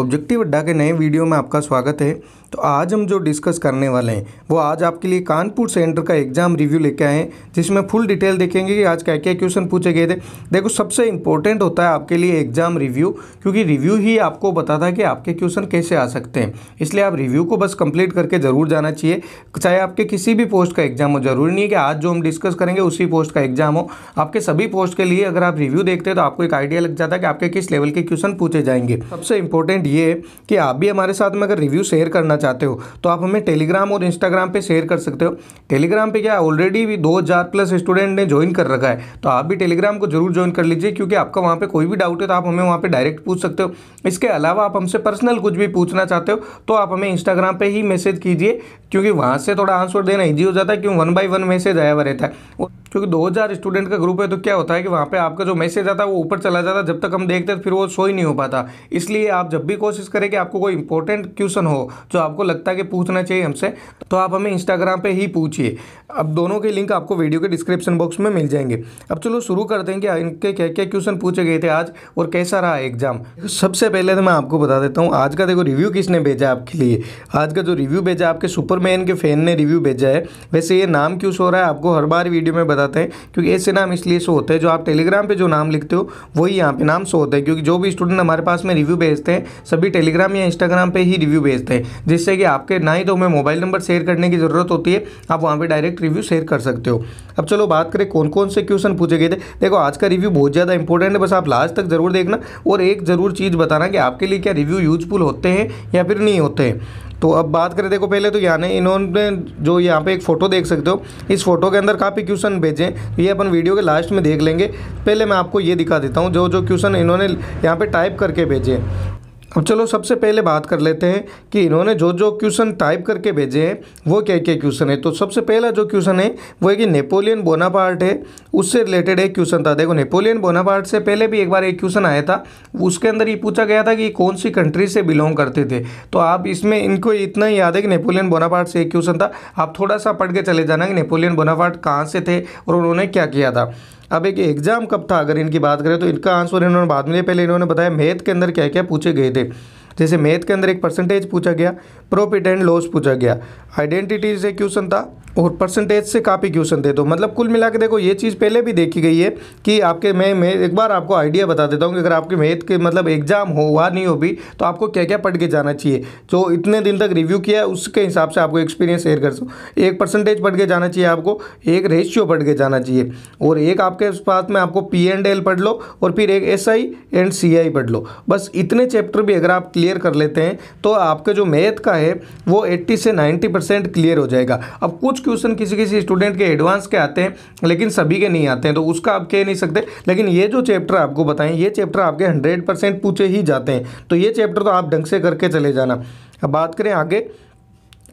objective अड्डा के नए वीडियो में आपका स्वागत है तो आज हम जो डिस्कस करने वाले हैं वो आज आपके लिए कानपुर सेंटर का एग्जाम रिव्यू लेके आए हैं जिसमें फुल डिटेल देखेंगे कि आज क्या क्या क्वेश्चन पूछे गए थे देखो सबसे इंपॉर्टेंट होता है आपके लिए एग्जाम रिव्यू क्योंकि रिव्यू ही आपको बताता है कि आपके क्वेश्चन कैसे आ सकते हैं इसलिए आप रिव्यू को बस कंप्लीट करके ज़रूर जाना चाहिए चाहे आपके किसी भी पोस्ट का एग्जाम हो जरूरी नहीं है कि आज जो हम डिस्कस करेंगे उसी पोस्ट का एग्जाम हो आपके सभी पोस्ट के लिए अगर आप रिव्यू देखते हैं तो आपको एक आइडिया लग जाता है कि आपके किस लेवल के क्वेश्चन पूछे जाएंगे सबसे इंपॉर्टेंट इम्पॉर्टेंट ये है कि आप भी हमारे साथ में अगर रिव्यू शेयर करना चाहते हो तो आप हमें टेलीग्राम और इंस्टाग्राम पे शेयर कर सकते हो टेलीग्राम पे क्या ऑलरेडी भी 2000 प्लस स्टूडेंट ने ज्वाइन कर रखा है तो आप भी टेलीग्राम को जरूर ज्वाइन कर लीजिए क्योंकि आपका वहाँ पर कोई भी डाउट है तो आप हमें वहाँ पर डायरेक्ट पूछ सकते हो इसके अलावा आप हमसे पर्सनल कुछ भी पूछना चाहते हो तो आप हमें इंस्टाग्राम पर ही मैसेज कीजिए क्योंकि वहाँ से थोड़ा आंसर देना ईजी हो जाता है क्योंकि वन बाई वन मैसेज आया हुआ रहता है क्योंकि 2000 स्टूडेंट का ग्रुप है तो क्या होता है कि वहाँ पे आपका जो मैसेज आता है वो ऊपर चला जाता है जब तक हम देखते हैं फिर वो शो ही नहीं हो पाता इसलिए आप जब भी भी कोशिश करें कि आपको कोई इंपॉर्टेंट क्वेश्चन हो जो आपको लगता है कि पूछना चाहिए हमसे तो आप हमें इंस्टाग्राम पर ही पूछिए अब दोनों के लिंक आपको वीडियो के डिस्क्रिप्शन बॉक्स में मिल जाएंगे अब चलो शुरू कर देंगे इनके क्या क्या क्वेश्चन पूछे गए थे आज और कैसा रहा एग्जाम सबसे पहले तो मैं आपको बता देता हूँ आज का देखो रिव्यू किसने भेजा आपके लिए आज का जो रिव्यू भेजा आपके सुपरमैन के फैन ने रिव्यू भेजा है वैसे ये नाम क्यों सो रहा है आपको हर बार वीडियो में बताते हैं क्योंकि ऐसे नाम इसलिए शो होते हैं जो आप टेलीग्राम पर जो नाम लिखते हो वही यहाँ पे नाम शो होते हैं क्योंकि जो भी स्टूडेंट हमारे पास में रिव्यू भेजते हैं सभी टेलीग्राम या इंस्टाग्राम पर ही रिव्यू भेजते हैं जिससे कि आपके ना ही तो हमें मोबाइल नंबर शेयर करने की ज़रूरत होती है आप वहाँ पर डायरेक्ट रिव्यू शेयर कर सकते हो अब चलो बात करें कौन कौन से क्वेश्चन पूछे गए थे देखो आज का रिव्यू बहुत ज़्यादा इंपॉर्टेंट है बस आप लास्ट तक ज़रूर देखना और एक ज़रूर चीज़ बताना कि आपके लिए क्या रिव्यू यूजफुल होते हैं या फिर नहीं होते हैं तो अब बात करें देखो पहले तो यहाँ इन्होंने जो यहाँ पे एक फ़ोटो देख सकते हो इस फोटो के अंदर काफ़ी क्वेश्चन भेजें तो ये अपन वीडियो के लास्ट में देख लेंगे पहले मैं आपको ये दिखा देता हूँ जो जो क्वेश्चन इन्होंने यहाँ पे टाइप करके भेजे अब चलो सबसे पहले बात कर लेते हैं कि इन्होंने जो जो क्वेश्चन टाइप करके भेजे हैं वो क्या क्या क्वेश्चन है तो सबसे पहला जो क्वेश्चन है वो है कि नेपोलियन बोनापार्ट है उससे रिलेटेड एक क्वेश्चन था देखो नेपोलियन बोनापार्ट से पहले भी एक बार एक क्वेश्चन आया था उसके अंदर ये पूछा गया था कि कौन सी कंट्री से बिलोंग करते थे तो आप इसमें इनको इतना ही याद है कि नेपोलियन बोनापार्ट से एक क्वेश्चन था आप थोड़ा सा पढ़ के चले जाना कि नेपोलियन बोनापार्ट कहाँ से थे और उन्होंने क्या किया था अब एक एग्ज़ाम कब था अगर इनकी बात करें तो इनका आंसर इन्होंने बाद में पहले इन्होंने बताया मैथ के अंदर क्या क्या पूछे गए थे जैसे मैथ के अंदर एक परसेंटेज पूछा गया प्रॉफिट एंड लॉस पूछा गया आइडेंटिटी से क्वेश्चन था और परसेंटेज से काफ़ी क्वेश्चन थे तो मतलब कुल मिला के देखो ये चीज़ पहले भी देखी गई है कि आपके मैं मैं एक बार आपको आइडिया बता देता हूँ कि अगर आपके मैथ के मतलब एग्जाम हो हुआ नहीं हो भी तो आपको क्या क्या पढ़ के जाना चाहिए जो इतने दिन तक रिव्यू किया है उसके हिसाब से आपको एक्सपीरियंस शेयर कर सो एक परसेंटेज पढ़ के जाना चाहिए आपको एक रेशियो पढ़ के जाना चाहिए और एक आपके पास में आपको पी एंड एल पढ़ लो और फिर एक एस आई एंड सी आई पढ़ लो बस इतने चैप्टर भी अगर आप क्लियर कर लेते हैं तो आपके जो मैथ का होता है वो 80 से 90 परसेंट क्लियर हो जाएगा अब कुछ क्वेश्चन किसी किसी स्टूडेंट के एडवांस के आते हैं लेकिन सभी के नहीं आते हैं तो उसका आप कह नहीं सकते लेकिन ये जो चैप्टर आपको बताएं ये चैप्टर आपके हंड्रेड पूछे ही जाते हैं तो ये चैप्टर तो आप ढंग से करके चले जाना अब बात करें आगे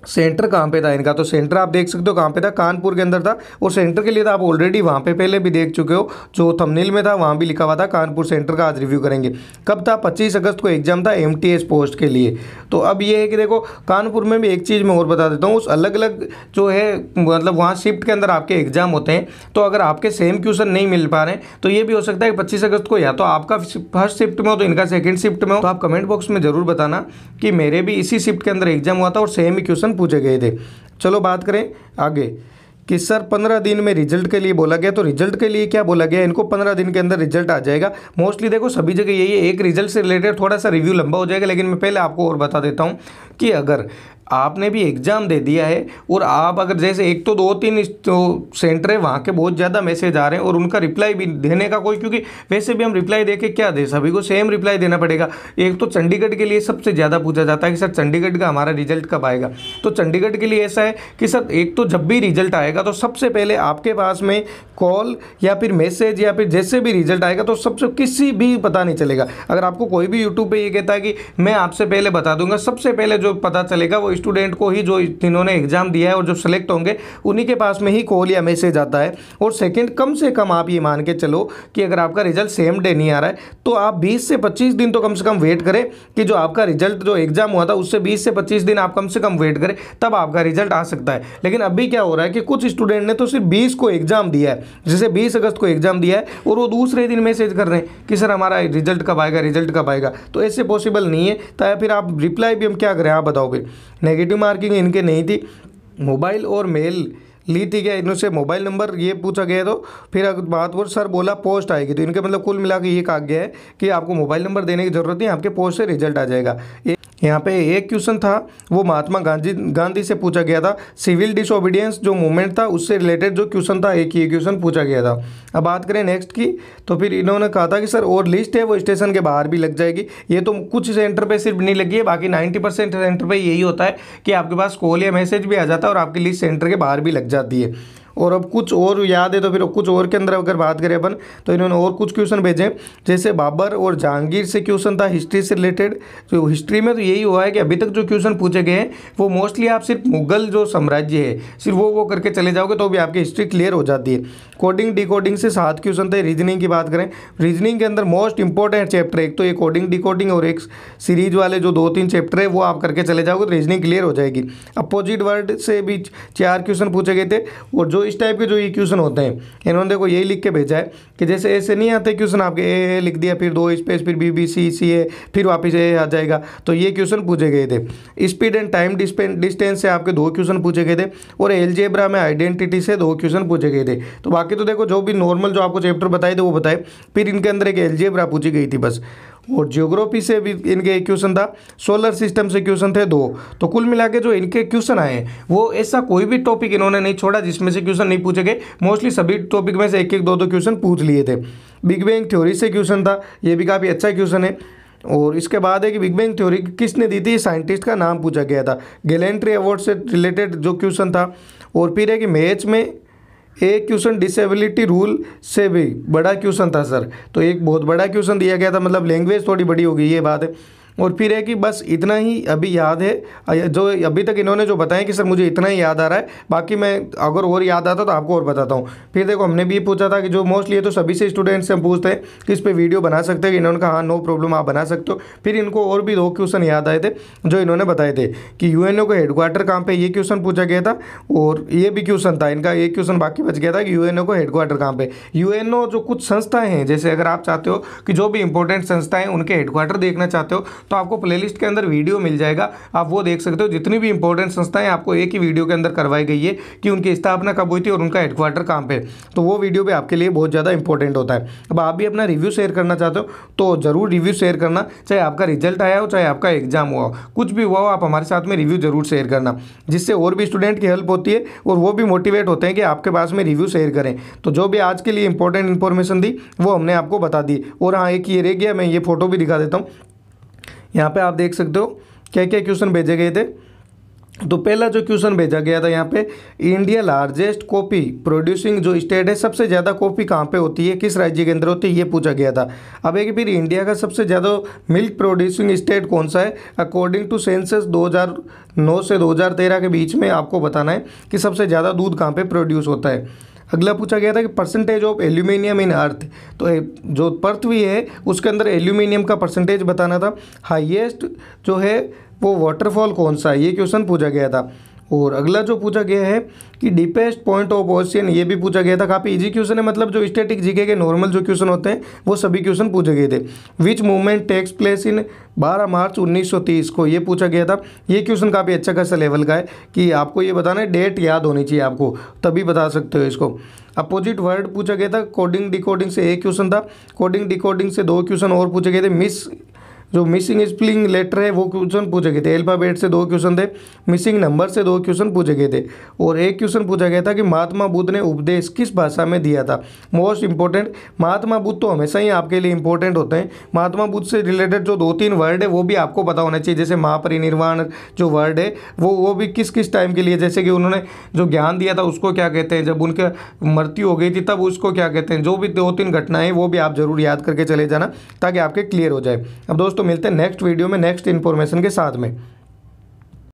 सेंटर कहाँ पे था इनका तो सेंटर आप देख सकते हो कहाँ पे था कानपुर के अंदर था और सेंटर के लिए तो आप ऑलरेडी वहाँ पे पहले भी देख चुके हो जो थंबनेल में था वहाँ भी लिखा हुआ था कानपुर सेंटर का आज रिव्यू करेंगे कब था 25 अगस्त को एग्जाम था एम पोस्ट के लिए तो अब ये है कि देखो कानपुर में भी एक चीज़ मैं और बता देता हूँ उस अलग अलग जो है मतलब वहाँ शिफ्ट के अंदर आपके एग्जाम होते हैं तो अगर आपके सेम क्वेश्चन नहीं मिल पा रहे तो ये भी हो सकता है कि पच्चीस अगस्त को या तो आपका फर्स्ट शिफ्ट में हो तो इनका सेकेंड शिफ्ट में हो तो आप कमेंट बॉक्स में ज़रूर बताना कि मेरे भी इसी शिफ्ट के अंदर एग्जाम हुआ था और सेम ही क्वेश्चन क्वेश्चन पूछे गए थे चलो बात करें आगे कि सर पंद्रह दिन में रिजल्ट के लिए बोला गया तो रिजल्ट के लिए क्या बोला गया इनको पंद्रह दिन के अंदर रिजल्ट आ जाएगा मोस्टली देखो सभी जगह यही है एक रिजल्ट से रिलेटेड थोड़ा सा रिव्यू लंबा हो जाएगा लेकिन मैं पहले आपको और बता देता हूँ कि अगर आपने भी एग्ज़ाम दे दिया है और आप अगर जैसे एक तो दो तीन तो सेंटर है वहाँ के बहुत ज़्यादा मैसेज आ रहे हैं और उनका रिप्लाई भी देने का कोई क्योंकि वैसे भी हम रिप्लाई दे के क्या दे सभी को सेम रिप्लाई देना पड़ेगा एक तो चंडीगढ़ के लिए सबसे ज़्यादा पूछा जाता है कि सर चंडीगढ़ का हमारा रिजल्ट कब आएगा तो चंडीगढ़ के लिए ऐसा है कि सर एक तो जब भी रिजल्ट आएगा आएगा तो सबसे पहले आपके पास में कॉल या फिर मैसेज या फिर जैसे भी रिजल्ट आएगा तो सबसे किसी भी पता नहीं चलेगा अगर आपको कोई भी यूट्यूब पे ये कहता है कि मैं आपसे पहले बता दूंगा सबसे पहले जो पता चलेगा वो स्टूडेंट को ही जो जिन्होंने एग्ज़ाम दिया है और जो सिलेक्ट होंगे उन्हीं के पास में ही कॉल या मैसेज आता है और सेकेंड कम से कम आप ये मान के चलो कि अगर आपका रिजल्ट सेम डे नहीं आ रहा है तो आप बीस से पच्चीस दिन तो कम से कम वेट करें कि जो आपका रिजल्ट जो एग्ज़ाम हुआ था उससे बीस से पच्चीस दिन आप कम से कम वेट करें तब आपका रिजल्ट आ सकता है लेकिन अभी क्या हो रहा है कि कुछ कुछ स्टूडेंट ने तो सिर्फ बीस को एग्जाम दिया है जैसे बीस अगस्त को एग्जाम दिया है और वो दूसरे दिन मैसेज कर रहे हैं कि सर हमारा रिजल्ट कब आएगा रिजल्ट कब आएगा तो ऐसे पॉसिबल नहीं है तो फिर आप रिप्लाई भी हम क्या करें आप बताओ फिर नेगेटिव मार्किंग इनके नहीं थी मोबाइल और मेल ली थी क्या इनसे मोबाइल नंबर ये पूछा गया तो फिर महातपुर सर बोला पोस्ट आएगी तो इनके मतलब कुल मिला के ये कहा गया है कि आपको मोबाइल नंबर देने की ज़रूरत नहीं आपके पोस्ट से रिजल्ट आ जाएगा यहाँ पे एक क्वेश्चन था वो महात्मा गांधी गांधी से पूछा गया था सिविल डिसोबीडियंस जो मूवमेंट था उससे रिलेटेड जो क्वेश्चन था एक ही क्वेश्चन पूछा गया था अब बात करें नेक्स्ट की तो फिर इन्होंने कहा था कि सर और लिस्ट है वो स्टेशन के बाहर भी लग जाएगी ये तो कुछ सेंटर पे सिर्फ नहीं लगी है बाकी नाइन्टी परसेंट सेंटर पर यही होता है कि आपके पास कॉल या मैसेज भी आ जाता है और आपकी लिस्ट सेंटर के बाहर भी लग जाता जाती है और अब कुछ और याद है तो फिर कुछ और के अंदर अगर बात करें अपन तो इन्होंने और कुछ क्वेश्चन भेजे जैसे बाबर और जहांगीर से क्वेश्चन था हिस्ट्री से रिलेटेड तो हिस्ट्री में तो यही हुआ है कि अभी तक जो क्वेश्चन पूछे गए हैं वो मोस्टली आप सिर्फ मुगल जो साम्राज्य है सिर्फ वो वो करके चले जाओगे तो भी आपकी हिस्ट्री क्लियर हो जाती है कोडिंग डिकोडिंग से सात क्वेश्चन थे रीजनिंग की बात करें रीजनिंग के अंदर मोस्ट इंपॉर्टेंट चैप्टर एक तो ये कोडिंग डिकोडिंग और एक सीरीज वाले जो दो तीन चैप्टर है वो आप करके चले जाओगे तो रीजनिंग क्लियर हो जाएगी अपोजिट वर्ड से भी चार क्वेश्चन पूछे गए थे और जो तो इस टाइप के जो ये क्वेश्चन होते हैं इन्होंने देखो यही लिख के भेजा है कि जैसे ऐसे नहीं आते क्वेश्चन आपके ए लिख दिया फिर दो स्पेस फिर बी बी सी सी ए फिर वापस ए आ जाएगा तो ये क्वेश्चन पूछे गए थे स्पीड एंड टाइम डिस्टेंस से आपके दो क्वेश्चन पूछे गए थे और एल में आइडेंटिटी से दो क्वेश्चन पूछे गए थे तो बाकी तो देखो जो भी नॉर्मल जो आपको चैप्टर बताए थे वो बताए फिर इनके अंदर एक एल पूछी गई थी बस और जियोग्राफी से भी इनके क्वेश्चन था सोलर सिस्टम से क्वेश्चन थे दो तो कुल मिला के जो इनके क्वेश्चन आए वो ऐसा कोई भी टॉपिक इन्होंने नहीं छोड़ा जिसमें से क्वेश्चन नहीं पूछे गए मोस्टली सभी टॉपिक में से एक एक दो दो क्वेश्चन पूछ लिए थे बिग बैंग थ्योरी से क्वेश्चन था ये भी काफ़ी अच्छा क्वेश्चन है और इसके बाद है कि बिग बैंग थ्योरी किसने दी थी साइंटिस्ट का नाम पूछा गया था गैलेंट्री अवार्ड से रिलेटेड जो क्वेश्चन था और फिर है कि मैच में ए क्वेश्चन डिसेबिलिटी रूल से भी बड़ा क्वेश्चन था सर तो एक बहुत बड़ा क्वेश्चन दिया गया था मतलब लैंग्वेज थोड़ी बड़ी हो गई ये बात है और फिर है कि बस इतना ही अभी याद है जो अभी तक इन्होंने जो बताया कि सर मुझे इतना ही याद आ रहा है बाकी मैं अगर और याद आता तो आपको और बताता हूँ फिर देखो हमने भी ये पूछा था कि जो मोस्टली ये तो सभी से स्टूडेंट्स से हम पूछते हैं कि इस पर वीडियो बना सकते हैं इन्होंने कहा हाँ नो प्रॉब्लम आप बना सकते हो फिर इनको और भी दो क्वेश्चन याद आए थे जो इन्होंने बताए थे कि यू एन ओ का हेडक्वार्टर कहाँ पर ये क्वेश्चन पूछा गया था और ये भी क्वेश्चन था इनका ये क्वेश्चन बाकी बच गया था कि यू एन ओ को हेडक्वार्टर कहाँ पर यू एन ओ जो कुछ संस्थाएं हैं जैसे अगर आप चाहते हो कि जो भी इंपॉर्टेंट संस्थाएं उनके हेडक्वार्टर देखना चाहते हो तो आपको प्लेलिस्ट के अंदर वीडियो मिल जाएगा आप वो देख सकते हो जितनी भी इंपॉर्टेंट संस्थाएं आपको एक ही वीडियो के अंदर करवाई गई है कि उनकी स्थापना कब हुई थी और उनका हेडक्वार्टर कहाँ पर तो वो वीडियो भी आपके लिए बहुत ज़्यादा इंपॉर्टेंट होता है अब आप भी अपना रिव्यू शेयर करना चाहते हो तो ज़रूर रिव्यू शेयर करना चाहे आपका रिजल्ट आया हो चाहे आपका एग्जाम हुआ हो कुछ भी हुआ हो आप हमारे साथ में रिव्यू ज़रूर शेयर करना जिससे और भी स्टूडेंट की हेल्प होती है और वो भी मोटिवेट होते हैं कि आपके पास में रिव्यू शेयर करें तो जो भी आज के लिए इंपॉर्टेंट इन्फॉर्मेशन दी वो हमने आपको बता दी और हाँ एक ये रह गया मैं ये फोटो भी दिखा देता हूँ यहाँ पे आप देख सकते हो क्या क्या क्वेश्चन भेजे गए थे तो पहला जो क्वेश्चन भेजा गया था यहाँ पे इंडिया लार्जेस्ट कॉपी प्रोड्यूसिंग जो स्टेट है सबसे ज़्यादा कॉपी कहाँ पे होती है किस राज्य के अंदर होती है ये पूछा गया था अब एक फिर इंडिया का सबसे ज़्यादा मिल्क प्रोड्यूसिंग स्टेट कौन सा है अकॉर्डिंग टू सेंसस 2009 से 2013 के बीच में आपको बताना है कि सबसे ज़्यादा दूध कहाँ पर प्रोड्यूस होता है अगला पूछा गया था कि percentage of aluminium in earth तो जो पृथ्वी है उसके अंदर एल्यूमिनियम का परसेंटेज बताना था हाइएस्ट जो है वो वाटरफॉल कौन सा है ये क्वेश्चन पूछा गया था और अगला जो पूछा गया है कि डीपेस्ट पॉइंट ऑफ ओशियन ये भी पूछा गया था काफ़ी इजी क्वेश्चन है मतलब जो स्टेटिक जीके के नॉर्मल जो क्वेश्चन होते हैं वो सभी क्वेश्चन पूछे गए थे which movement takes place in 12 March 1930 को ये पूछा गया था ये क्वेश्चन काफ़ी अच्छा खासा लेवल का है कि आपको ये बताना है डेट याद होनी चाहिए आपको तभी बता सकते हो इसको अपोजिट वर्ड पूछा गया था कोडिंग डिकोडिंग से एक क्वेश्चन था कोडिंग डिकोडिंग से दो क्वेश्चन और पूछे गए थे मिस जो मिसिंग स्प्लिंग लेटर है वो क्वेश्चन पूछे गए थे एल्फाबेट से दो क्वेश्चन थे मिसिंग नंबर से दो क्वेश्चन पूछे गए थे और एक क्वेश्चन पूछा गया था कि महात्मा बुद्ध ने उपदेश किस भाषा में दिया था मोस्ट इंपॉर्टेंट महात्मा बुद्ध तो हमेशा ही आपके लिए इंपॉर्टेंट होते हैं महात्मा बुद्ध से रिलेटेड जो दो तीन वर्ड है वो भी आपको पता होना चाहिए जैसे महापरिनिर्वाण जो वर्ड है वो वो भी किस किस टाइम के लिए जैसे कि उन्होंने जो ज्ञान दिया था उसको क्या कहते हैं जब उनके मृत्यु हो गई थी तब उसको क्या कहते हैं जो भी दो तीन घटनाएं वो भी आप जरूर याद करके चले जाना ताकि आपके क्लियर हो जाए अब दोस्तों तो मिलते हैं नेक्स्ट वीडियो में नेक्स्ट इन्फॉर्मेशन के साथ में